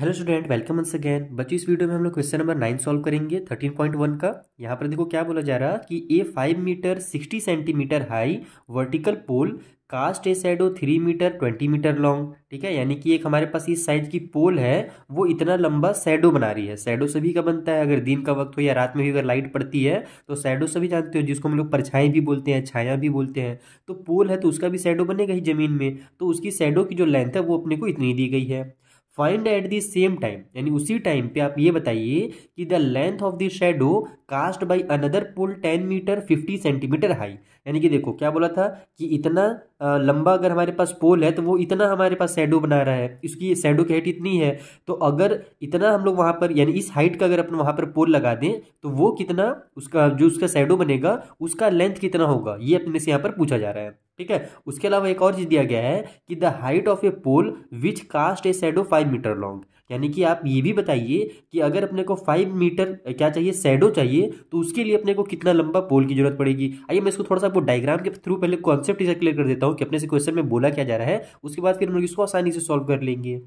hello student welcome once again बच्चों इस video में हम लोग क्वेश्चन नंबर नाइन सॉल्व करेंगे थर्टीन पॉइंट वन का यहाँ पर देखो क्या बोला जा रहा कि a five metre sixty centimetre high vertical pole cast a shadow three metre twenty metre long ठीक है यानी कि एक हमारे पास इस साइज की पोल है वो इतना लंबा सैडो बना रही है सैडो सभी का बनता है अगर दिन का वक्त हो या रात में भी अगर लाइट पड़ती है तो सैडो सभी जानते हो जिसको हम लोग परछाई भी बोलते हैं छाया भी बोलते हैं तो पोल है तो उसका भी सैडो बनेगा ही जमीन में तो उसकी सैडो की जो लेंथ है वो अपने को इतनी दी गई है find at the same time यानी उसी टाइम पे आप ये बताइए कि the length of the shadow cast by another pole ten metre fifty centimetre high यानी कि देखो क्या बोला था कि इतना लंबा अगर हमारे पास पोल है तो वो इतना हमारे पास शेडो बना रहा है इसकी शेडो की हाइट इतनी है तो अगर इतना हम लोग वहाँ पर यानी इस हाइट का अगर अपन वहाँ पर पोल लगा दें तो वो कितना उसका जो उसका शेडो बनेगा उसका लेंथ कितना होगा ये अपने से यहाँ पर पूछा जा रहा है ठीक है उसके अलावा एक और चीज़ दिया गया है कि the height of a pole which cast a shadow five metre long यानी कि आप ये भी बताइए कि अगर अपने को फाइव मीटर क्या चाहिए सैडो चाहिए तो उसके लिए अपने को कितना लंबा पोल की जरूरत पड़ेगी आइए मैं इसको थोड़ा सा आपको डायग्राम के थ्रू पहले कॉन्सेप्ट इसे क्लियर कर देता हूँ कि अपने से क्वेश्चन में बोला क्या जा रहा है उसके बाद फिर हम लोग इसको आसानी से सॉल्व कर लेंगे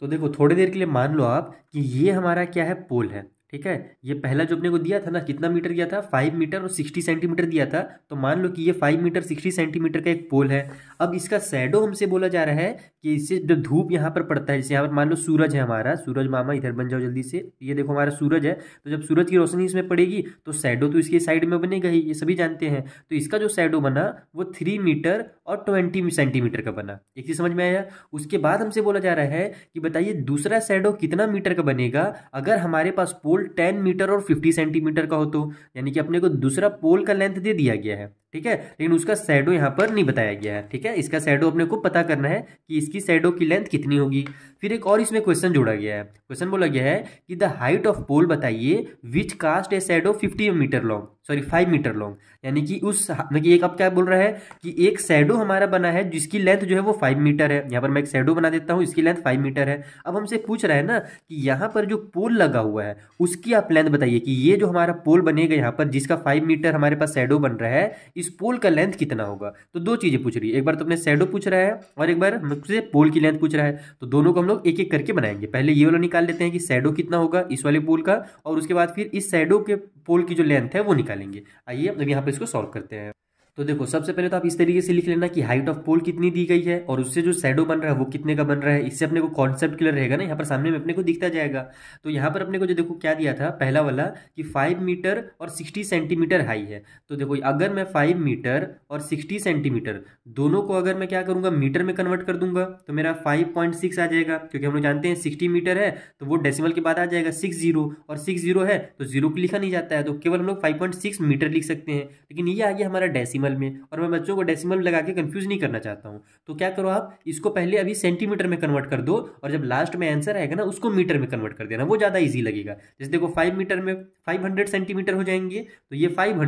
तो देखो थोड़ी देर के लिए मान लो आप कि ये हमारा क्या है पोल है ठीक है ये पहला जो अपने को दिया था ना कितना मीटर दिया था फाइव मीटर और सिक्सटी सेंटीमीटर दिया था तो मान लो कि ये फाइव मीटर सिक्सटी सेंटीमीटर का एक पोल है अब इसका शेडो हमसे बोला जा रहा है कि इससे जो धूप यहाँ पर पड़ता है जैसे यहाँ पर मान लो सूरज है हमारा सूरज मामा इधर बन जाओ जल्दी से ये देखो हमारा सूरज है तो जब सूरज की रोशनी इसमें पड़ेगी तो शेडो तो इसके साइड में बनेगा ही ये सभी जानते हैं तो इसका जो शेडो बना वो थ्री मीटर और ट्वेंटी सेंटीमीटर का बना एक चीज़ समझ में आया उसके बाद हमसे बोला जा रहा है कि बताइए दूसरा शेडो कितना मीटर का बनेगा अगर हमारे पास पोल टेन मीटर और फिफ्टी सेंटीमीटर का हो तो यानी कि अपने को दूसरा पोल का लेंथ दे दिया गया है ठीक है लेकिन उसका सैडो यहाँ पर नहीं बताया गया है ठीक है इसका सैडो अपने को पता करना है कि इसकी सैडो की लेंथ कितनी होगी फिर एक और इसमें क्वेश्चन जोड़ा गया है क्वेश्चन बोला गया है कि द हाइट ऑफ पोल बताइए which cast a shadow fifty metre long sorry five metre long यानी कि उस मतलब एक अब क्या बोल रहा है कि एक सैडो हमारा बना है जिसकी लेंथ जो है वो फाइव मीटर है यहाँ पर मैं एक सैडो बना देता हूँ इसकी लेंथ फाइव मीटर है अब हमसे पूछ रहा है ना कि यहाँ पर जो पोल लगा हुआ है उसकी आप लेंथ बताइए कि ये जो हमारा पोल बनेगा यहाँ पर जिसका फाइव मीटर हमारे पास सैडो बन रहा है इस पोल का लेंथ कितना होगा तो दो चीज़ें पूछ रही है एक बार तो अपने शेडो पूछ रहा है और एक बार मुझसे पोल की लेंथ पूछ रहा है तो दोनों को हम लोग एक एक करके बनाएंगे पहले ये वाला निकाल लेते हैं कि शेडो कितना होगा इस वाले पोल का और उसके बाद फिर इस शेडो के पोल की जो लेंथ है वो निकालेंगे आइए अब यहाँ पर इसको सॉल्व करते हैं तो देखो सबसे पहले तो आप इस तरीके से लिख लेना कि हाइट ऑफ पोल कितनी दी गई है और उससे जो शेडो बन रहा है वो कितने का बन रहा है इससे अपने को कॉन्सेप्ट क्लियर रहेगा ना यहाँ पर सामने में अपने को दिखता जाएगा तो यहाँ पर अपने को जो देखो क्या दिया था पहला वाला कि फाइव मीटर और सिक्सटी सेंटीमीटर हाई है तो देखो अगर मैं फाइव मीटर और सिक्सटी सेंटीमीटर दोनों को अगर मैं क्या करूँगा मीटर में कन्वर्ट कर दूंगा तो मेरा फाइव पॉइंट सिक्स आ जाएगा क्योंकि हम लोग जानते हैं सिक्सटी मीटर है तो वो डेसीमल के बाद आ जाएगा सिक्स जीरो और सिक्स जीरो है तो जीरो को लिखा नहीं जाता है तो केवल हम लोग फाइव पॉइंट सिक्स मीटर लिख सकते हैं लेकिन ये आ गया हमारा डेसीमल डेसिमल में और मैं बच्चों को डेसिमल लगा के कन्फ्यूज़ नहीं करना चाहता हूँ तो क्या करो आप इसको पहले अभी सेंटीमीटर में कन्वर्ट कर दो और जब लास्ट में आंसर आएगा ना उसको मीटर में कन्वर्ट कर देना वो ज़्यादा ईजी लगेगा जैसे देखो फाइव मीटर में फाइव सेंटीमीटर हो जाएंगे तो ये फाइव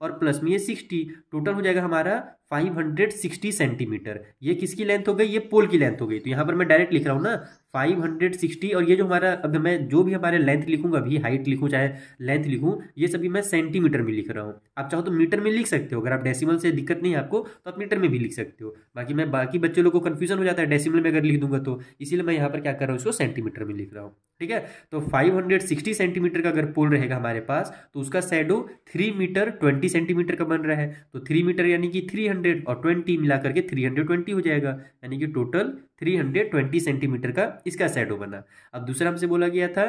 और प्लस में ये सिक्सटी टोटल हो जाएगा हमारा 560 सेंटीमीटर ये किसकी लेंथ हो गई ये पोल की लेंथ हो गई तो यहाँ पर मैं डायरेक्ट लिख रहा हूँ ना 560 और ये जो हमारा अब मैं जो भी हमारे लेंथ लिखूंगा अभी हाइट लिखूँ चाहे लेंथ लिखूँ ये सभी मैं सेंटीमीटर में लिख रहा हूँ आप चाहो तो मीटर में लिख सकते हो अगर आप डेसिमल से दिक्कत नहीं है आपको तो आप मीटर में भी लिख सकते हो बाकी मैं बाकी बच्चे लोग को कन्फ्यूजन हो जाता है डेसीमल में अगर लिख दूंगा तो इसीलिए मैं यहाँ पर क्या कर रहा हूँ इसको सेंटीमीटर में लिख रहा हूँ ठीक है तो फाइव सेंटीमीटर का अगर पोल रहेगा हमारे पास तो उसका shadow three metre twenty centimetre का बन रहा है तो थ्री मीटर यानी कि थ्री हंड्रेड और ट्वेंटी मिला करके थ्री हंड्रेड ट्वेंटी हो जाएगा यानी कि total three hundred twenty centimetre का इसका शेडो बना अब दूसरा हमसे बोला गया था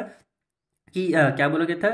कि आ, क्या बोला गया था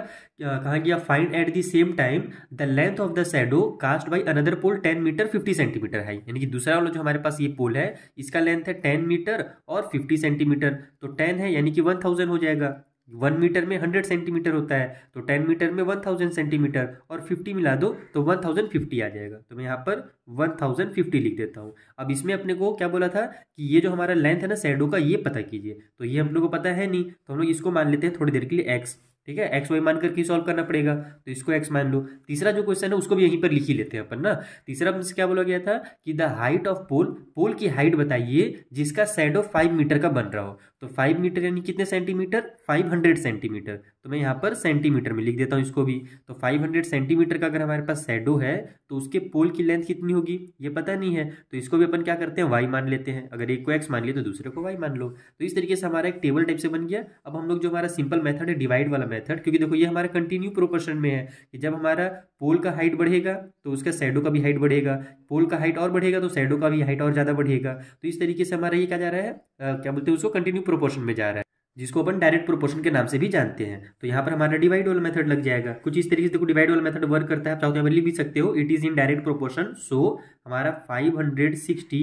कहा गया find at the same time the length of the shadow cast by another pole ten metre fifty centimetre है यानी कि दूसरा वाला जो हमारे पास ये पोल है इसका लेंथ है टेन मीटर और फिफ्टी सेंटीमीटर तो टेन है यानी कि वन थाउजेंड हो जाएगा वन मीटर में हंड्रेड सेंटीमीटर होता है तो टेन मीटर में वन थाउजेंड सेंटीमीटर और फिफ्टी मिला दो तो वन थाउजेंड फिफ्टी आ जाएगा तो मैं यहाँ पर वन थाउजेंड फिफ्टी लिख देता हूँ अब इसमें अपने को क्या बोला था कि ये जो हमारा लेंथ है ना शेडो का ये पता कीजिए तो ये हम लोग को पता है नहीं तो हम लोग इसको मान लेते हैं थोड़ी देर के लिए एक्स ठीक है एक्स वाई मान करके सॉल्व करना पड़ेगा तो इसको एक्स मान लो तीसरा जो क्वेश्चन है उसको भी यहीं पर लिख ही लेते हैं अपन ना तीसरा हमसे क्या बोला गया था कि the height of pole pole की हाइट बताइए जिसका सैडो फाइव मीटर का बन रहा हो तो फाइव मीटर यानी कितने सेंटीमीटर फाइव हंड्रेड सेंटीमीटर तो मैं यहाँ पर सेंटीमीटर में लिख देता हूँ इसको भी तो फाइव हंड्रेड सेंटीमीटर का अगर हमारे पास सेडो है तो उसके पोल की लेंथ कितनी होगी ये पता नहीं है तो इसको भी अपन क्या करते हैं वाई मान लेते हैं अगर एक को एक्स मान लिया तो दूसरे को वाई मान लो तो इस तरीके से हमारा एक टेबल टाइप से बन गया अब हम लोग जो हमारा सिंपल मेथड है डिवाइड वाला मेथड क्योंकि देखो ये हमारे कंटिन्यू प्रोपोर्शन में है कि जब हमारा पोल का हाइट बढ़ेगा तो उसका सैडो का भी हाइट बढ़ेगा पोल का हाइट और बढ़ेगा तो सैडो का भी हाइट और ज़्यादा बढ़ेगा तो इस तरीके से हमारा ये क्या जा रहा है आ, क्या बोलते हैं उसको कंटिन्यू प्रोपोर्शन में जा रहा है जिसको अपन डायरेक्ट प्रोपोर्शन के नाम से भी जानते हैं तो यहाँ पर हमारा डिवाइड वाला मेथड लग जाएगा कुछ इस तरीके से देखो डिवाइड वाला मेथड वर्क करता है आप चाहो तो यहाँ पर लिख भी सकते हो it is in direct proportion so हमारा five hundred sixty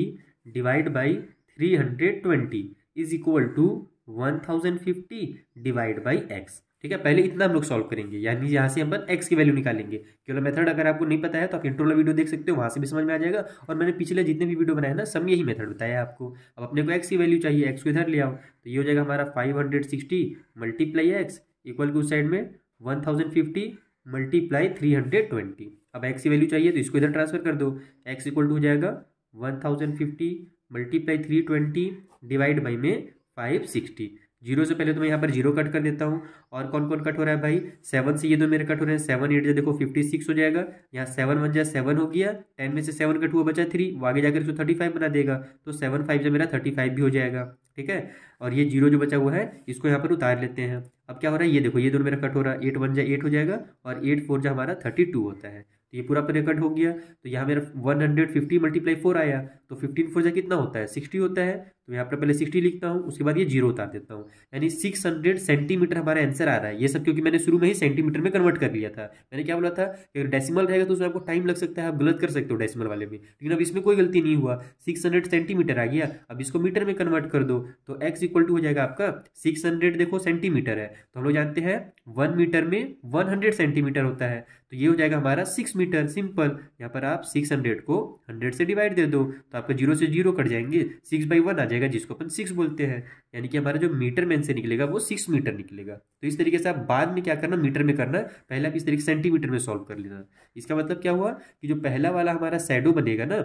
divide by three hundred twenty is equal to one thousand fifty divide by x ठीक है पहले इतना हम लोग सॉल्व करेंगे यानी यहाँ से हम एक्स की वैल्यू निकालेंगे केवल मेथड अगर आपको नहीं पता है तो आप इंट्रोला वीडियो देख सकते हो वहाँ से भी समझ में आ जाएगा और मैंने पिछले जितने भी वीडियो बनाए ना सब यही मेथड बताया आपको अब अपने को एक्स की वैल्यू चाहिए एक्स को इधर ले आओ तो ये हो जाएगा हमारा five hundred sixty multiply x equal के उस साइड में one thousand fifty multiply three hundred twenty अब एक्स की वैल्यू चाहिए तो इसको इधर ट्रांसफर कर दो एक्स इक्वल टू हो जाएगा one thousand fifty multiply three twenty divide by में फाइव सिक्सटी जीरो से पहले तो मैं यहाँ पर जीरो कट कर देता हूँ और कौन कौन कट हो रहा है भाई सेवन से ये दो मेरे कट हो रहे हैं सेवन एट जो देखो फिफ्टी सिक्स हो जाएगा यहाँ सेवन वन जाए सेवन हो गया टेन में से सेवन कट हुआ बचा थ्री वो आगे जाकर इसको थर्टी फाइव बना देगा तो सेवन फाइव जो मेरा थर्टी फाइव भी हो जाएगा ठीक है और ये जीरो जो बचा हुआ है इसको यहाँ पर उतार लेते हैं अब क्या हो रहा है ये देखो ये दोनों मेरा कट हो रहा है एट वन जाए एट हो जाएगा और एट फोर जो हमारा थर्टी टू होता है तो ये पूरा पूरे कट हो गया तो यहाँ मेरा one hundred fifty multiply four आया तो फिफ्टीन फोर जा कितना होता है सिक्सटी होता है तो यहाँ पर पहले सिक्सटी लिखता हूँ उसके बाद ये जीरो उतार देता हूँ यानी सिक्स हंड्रेड सेंटीमीटर हमारा आंसर आ रहा है ये सब क्योंकि मैंने शुरू में ही सेंटीमीटर में कन्वर्ट कर लिया था मैंने क्या बोला था कि डेसिमल रहेगा तो उसमें आपको टाइम लग सकता है आप गलत कर सकते हो डेसिमल वाले में लेकिन अब इसमें कोई गलती नहीं हुआ सिक्स हंड्रेड सेंटीमीटर आ गया अब इसको मीटर में कन्वर्ट कर दो तो एक्स इक्वल टू हो जाएगा आपका सिक्स हंड्रेड देखो सेंटीमीटर है तो हम लोग जानते हैं वन मीटर में वन हंड्रेड सेंटीमीटर होता है तो ये हो जाएगा हमारा सिक्स मीटर सिंपल यहाँ पर आप सिक्स हंड्रेड को हंड्रेड से डिवाइड दे दो तो आपका जीरो से जीरो कट जाएंगे सिक्स बाई वन आ जाएगा निकलेगा जिसको अपन सिक्स बोलते हैं यानी कि हमारा जो मीटर में से निकलेगा वो सिक्स मीटर निकलेगा तो इस तरीके से आप बाद में क्या करना मीटर में करना पहले आप इस तरीके सेंटीमीटर में सॉल्व कर लेना इसका मतलब क्या हुआ कि जो पहला वाला हमारा सैडो बनेगा ना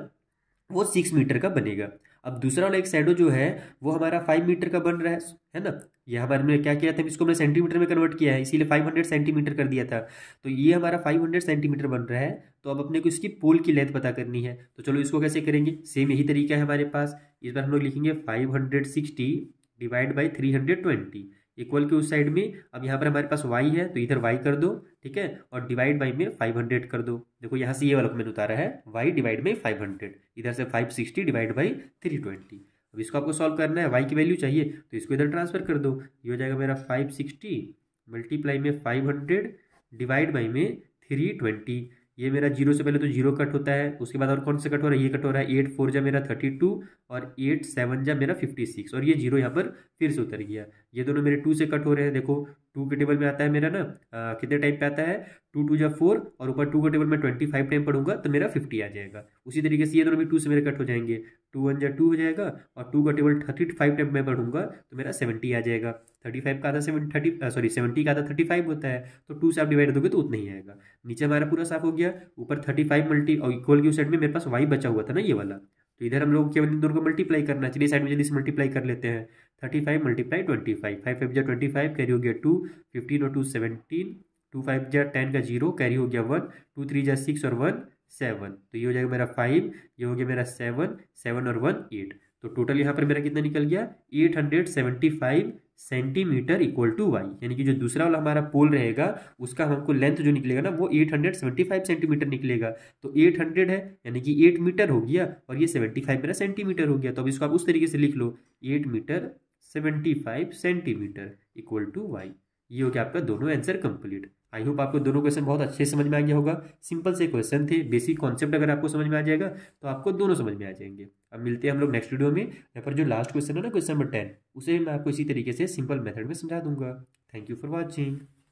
वो सिक्स मीटर का बनेगा अब दूसरा वाला एक शेडो जो है वो हमारा फाइव मीटर का बन रहा है है ना ये हमारे हमने क्या किया था इसको हमने सेंटीमीटर में कन्वर्ट किया है इसीलिए फाइव हंड्रेड सेंटीमीटर कर दिया था तो ये हमारा फाइव हंड्रेड सेंटीमीटर बन रहा है तो अब अपने को इसकी पोल की लेंथ पता करनी है तो चलो इसको कैसे करेंगे सेम यही तरीका है हमारे पास इस बार हम लोग लिखेंगे five hundred sixty divide by three hundred twenty equal के उस साइड में अब यहाँ पर हमारे पास वाई है तो इधर वाई कर दो ठीक है और डिवाइड बाई में फाइव हंड्रेड कर दो देखो यहाँ से ये वाला मैंने उतारा है y divide by five hundred इधर से five sixty divide by three twenty अब इसको आपको सॉल्व करना है वाई की वैल्यू चाहिए तो इसको इधर ट्रांसफर कर दो ये हो जाएगा मेरा फाइव सिक्सटी मल्टीप्लाई में फाइव हंड्रेड डिवाइड बाई में थ्री ट्वेंटी ये मेरा जीरो से पहले तो जीरो कट होता है उसके बाद और कौन सा कट हो रहा है ये कट हो रहा है एट फोर जा मेरा थर्टी टू और एट सेवन जा मेरा फिफ्टी सिक्स और ये जीरो यहाँ पर फिर से उतर गया ये दोनों मेरे टू से कट हो रहे हैं देखो टू के टेबल में आता है मेरा ना आ, कितने टाइम पे आता है टू टू जा फोर और ऊपर टू के टेबल में ट्वेंटी फाइव टाइम पढ़ूंगा तो मेरा फिफ्टी आ जाएगा उसी तरीके से ये दोनों भी टू से मेरे कट हो जाएंगे टू वन जा टू हो जाएगा और टू का टेबल थर्टी फाइव टाइम में पढ़ूंगा तो मेरा सेवेंटी आ जाएगा थर्टी फाइव का आधा सेवन थर्टी सॉरी सेवेंटी का आधा थर्टी फाइव होता है तो टू से आप डिवाइड दोगे तो उतना ही आएगा नीचे हमारा पूरा साफ हो गया ऊपर थर्टी फाइव मल्टी और इक्वल की साइड में मेरे पास वाई बचा हुआ था ना ये वाला तो इधर हम लोग केवल इन दोनों को मल्टीप्लाई करना चलिए साइड में जल्दी से मल्टीप्लाई कर लेते हैं thirty five multiply twenty five five five जा ट्वेंटी फाइव कैरी हो गया टू फिफ्टीन और टू सेवनटीन टू फाइव जा टेन का जीरो कैरी हो गया वन टू थ्री जा सिक्स और वन सेवन तो ये हो जाएगा मेरा फाइव ये हो गया मेरा सेवन सेवन और वन एट तो टोटल यहाँ पर मेरा कितना निकल गया 875 सेंटीमीटर इक्वल टू वाई यानी कि जो दूसरा वाला हमारा पोल रहेगा उसका हमको लेंथ जो निकलेगा ना वो 875 सेंटीमीटर निकलेगा तो 800 है यानी कि 8 मीटर हो गया और ये 75 मेरा सेंटीमीटर हो गया तो अब इसको आप उस तरीके से लिख लो 8 metre 75 centimetre equal to y ये हो गया आपका दोनों आंसर कंप्लीट आई होप आपको दोनों क्वेश्चन बहुत अच्छे समझ में आ गया होगा सिंपल से क्वेश्चन थे बेसिक कॉन्सेप्ट अगर आपको समझ में आ जाएगा तो आपको दोनों समझ में आ जाएंगे अब मिलते हैं हम लोग नेक्स्ट वीडियो में या पर जो लास्ट क्वेश्चन है ना क्वेश्चन नंबर टेन उसे मैं आपको इसी तरीके से सिंपल मेथड में समझा दूंगा थैंक यू फॉर वॉचिंग